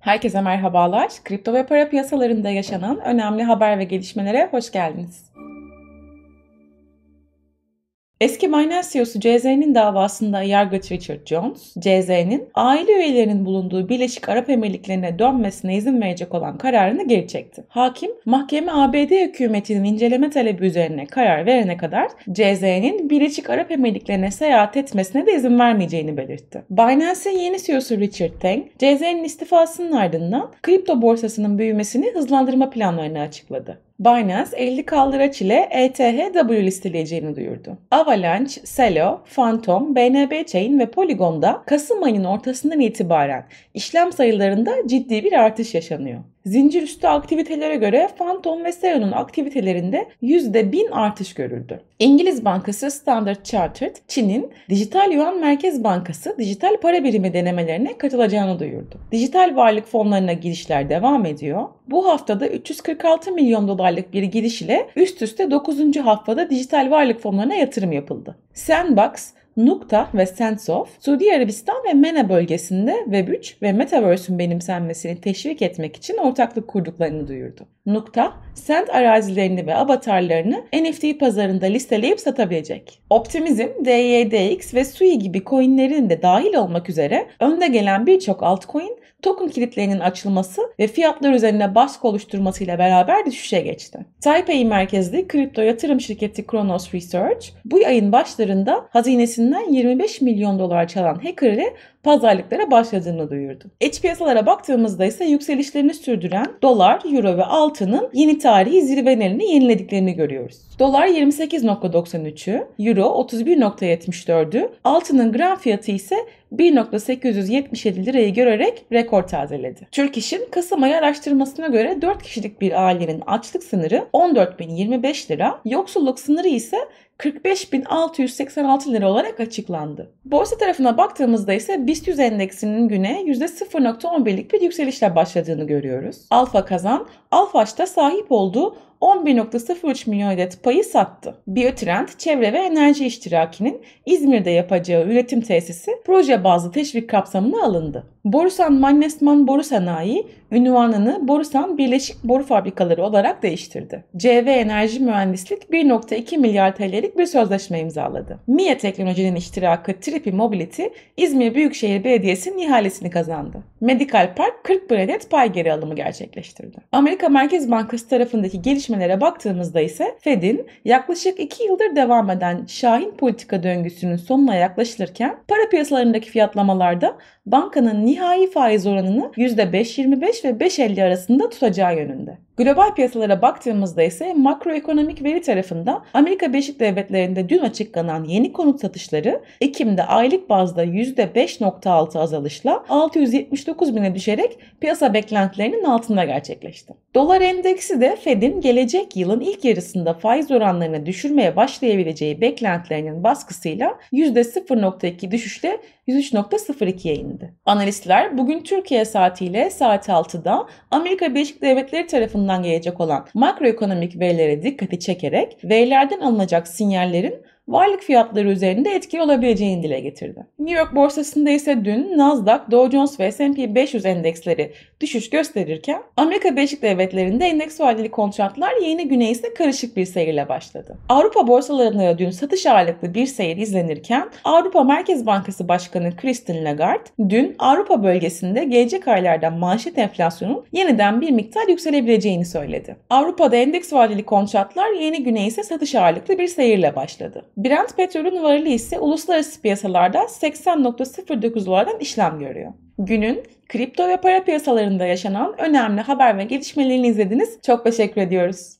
Herkese merhabalar. Kripto ve para piyasalarında yaşanan önemli haber ve gelişmelere hoş geldiniz. Eski Binance CEO'su CZ'nin davasında yargıç Richard Jones, CZ'nin aile üyelerinin bulunduğu Birleşik Arap Emirlikleri'ne dönmesine izin verecek olan kararını geri çekti. Hakim, mahkeme ABD hükümetinin inceleme talebi üzerine karar verene kadar CZ'nin Birleşik Arap Emirlikleri'ne seyahat etmesine de izin vermeyeceğini belirtti. Binance'in yeni CEO'su Richard Tang, CZ'nin istifasının ardından kripto borsasının büyümesini hızlandırma planlarını açıkladı. Binance 50 kaldıraç ile ETHW listeleyeceğini duyurdu. Avalanche, Celo, Phantom, BNB Chain ve Polygon'da Kasım ayının ortasından itibaren işlem sayılarında ciddi bir artış yaşanıyor. Zincir üstü aktivitelere göre Phantom ve Seo'nun aktivitelerinde %1000 artış görüldü. İngiliz bankası Standard Chartered, Çin'in Dijital Yuan Merkez Bankası dijital para birimi denemelerine katılacağını duyurdu. Dijital varlık fonlarına girişler devam ediyor. Bu haftada 346 milyon dolarlık bir giriş ile üst üste 9. haftada dijital varlık fonlarına yatırım yapıldı. Sandbox, Nukta ve Sensof, Suudi Arabistan ve MENA bölgesinde Web3 ve Metaverse'ün benimsenmesini teşvik etmek için ortaklık kurduklarını duyurdu nokta sent arazilerini ve avatarlarını NFT pazarında listeleyip satabilecek. Optimizm, DYDX ve SUI gibi coinlerin de dahil olmak üzere önde gelen birçok altcoin token kilitlerinin açılması ve fiyatlar üzerine baskı oluşturmasıyla beraber düşüşe geçti. Taipei merkezli kripto yatırım şirketi Kronos Research bu ayın başlarında hazinesinden 25 milyon dolar çalan hacker'ı pazarlıklara başladığını duyurdu. İç piyasalara baktığımızda ise yükselişlerini sürdüren dolar, euro ve altı haftanın yeni tarihi zirvelerini yenilediklerini görüyoruz. Dolar 28.93'ü, Euro 31.74'ü, altının gram fiyatı ise 1.877 lirayı görerek rekor tazeledi. Türk İş'in Kasım ayı araştırmasına göre 4 kişilik bir ailenin açlık sınırı 14.025 lira, yoksulluk sınırı ise 45.686 lira olarak açıklandı. Borsa tarafına baktığımızda ise BIST 100 endeksinin güne %0.11'lik bir yükselişle başladığını görüyoruz. Alfa kazan, Alfaç'ta sahip olduğu 11.03 milyon adet payı sattı. Biotrend, çevre ve enerji iştirakinin İzmir'de yapacağı üretim tesisi proje bazlı teşvik kapsamına alındı. Borusan Mannesman Boru Sanayi ünvanını Borusan Birleşik Boru Fabrikaları olarak değiştirdi. CV Enerji Mühendislik 1.2 milyar TL'lik bir sözleşme imzaladı. MIA Teknoloji'nin iştirakı Tripi Mobility İzmir Büyükşehir Belediyesi'nin ihalesini kazandı. Medical Park 41 adet pay geri alımı gerçekleştirdi. Amerika Merkez Bankası tarafındaki gelişme gelişmelere baktığımızda ise Fed'in yaklaşık 2 yıldır devam eden şahin politika döngüsünün sonuna yaklaşılırken para piyasalarındaki fiyatlamalarda bankanın nihai faiz oranını %5.25 ve 5.50 arasında tutacağı yönünde. Global piyasalara baktığımızda ise makroekonomik veri tarafında Amerika Birleşik Devletleri'nde dün açıklanan yeni konut satışları Ekim'de aylık bazda %5.6 azalışla 679 bine düşerek piyasa beklentilerinin altında gerçekleşti. Dolar endeksi de Fed'in gelecek yılın ilk yarısında faiz oranlarını düşürmeye başlayabileceği beklentilerinin baskısıyla %0.2 düşüşle 103.02'ye indi. Analistler bugün Türkiye saatiyle saat 6'da Amerika Birleşik Devletleri tarafından tarafından gelecek olan makroekonomik verilere dikkati çekerek verilerden alınacak sinyallerin varlık fiyatları üzerinde etkili olabileceğini dile getirdi. New York borsasında ise dün Nasdaq, Dow Jones ve S&P 500 endeksleri düşüş gösterirken Amerika Birleşik Devletleri'nde endeks vadeli kontratlar yeni güne ise karışık bir seyirle başladı. Avrupa borsalarında dün satış ağırlıklı bir seyir izlenirken Avrupa Merkez Bankası Başkanı Christine Lagarde dün Avrupa bölgesinde gelecek aylarda manşet enflasyonun yeniden bir miktar yükselebileceğini söyledi. Avrupa'da endeks vadeli kontratlar yeni güne ise satış ağırlıklı bir seyirle başladı. Brent petrolün varili ise uluslararası piyasalarda 80.09 dolardan işlem görüyor. Günün kripto ve para piyasalarında yaşanan önemli haber ve gelişmelerini izlediniz. Çok teşekkür ediyoruz.